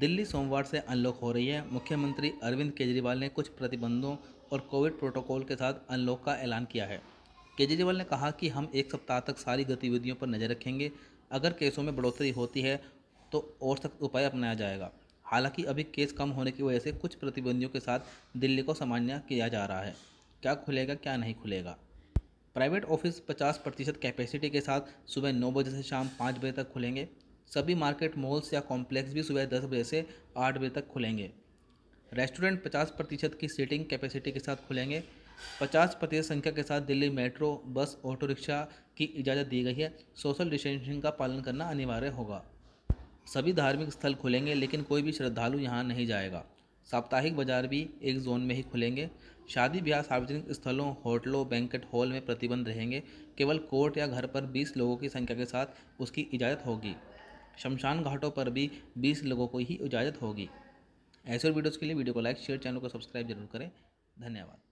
दिल्ली सोमवार से अनलॉक हो रही है मुख्यमंत्री अरविंद केजरीवाल ने कुछ प्रतिबंधों और कोविड प्रोटोकॉल के साथ अनलॉक का ऐलान किया है केजरीवाल ने कहा कि हम एक सप्ताह तक सारी गतिविधियों पर नज़र रखेंगे अगर केसों में बढ़ोतरी होती है तो और सख्त उपाय अपनाया जाएगा हालांकि अभी केस कम होने की वजह से कुछ प्रतिबंधियों के साथ दिल्ली को सामान्य किया जा रहा है क्या खुलेगा क्या नहीं खुलेगा प्राइवेट ऑफिस 50 प्रतिशत कैपेसिटी के साथ सुबह नौ बजे से शाम पाँच बजे तक खुलेंगे सभी मार्केट मॉल्स या कॉम्प्लेक्स भी सुबह दस बजे से आठ बजे तक खुलेंगे रेस्टोरेंट पचास प्रतिशत की सीटिंग कैपेसिटी के साथ खुलेंगे पचास प्रतिशत संख्या के साथ Delhi metro bus auto rickshaw की इजाज़त दी गई है सोशल डिस्टेंसिंग का पालन करना अनिवार्य होगा सभी धार्मिक स्थल खुलेंगे लेकिन कोई भी श्रद्धालु यहाँ नहीं जाएगा साप्ताहिक बाजार भी एक जोन में ही खुलेंगे शादी ब्याह सार्वजनिक स्थलों होटलों बैंकेट हॉल में प्रतिबंध रहेंगे केवल कोर्ट या घर पर 20 लोगों की संख्या के साथ उसकी इजाज़त होगी शमशान घाटों पर भी बीस लोगों को ही इजाज़त होगी ऐसे वीडियोज़ के लिए वीडियो को लाइक शेयर चैनल को सब्सक्राइब जरूर करें धन्यवाद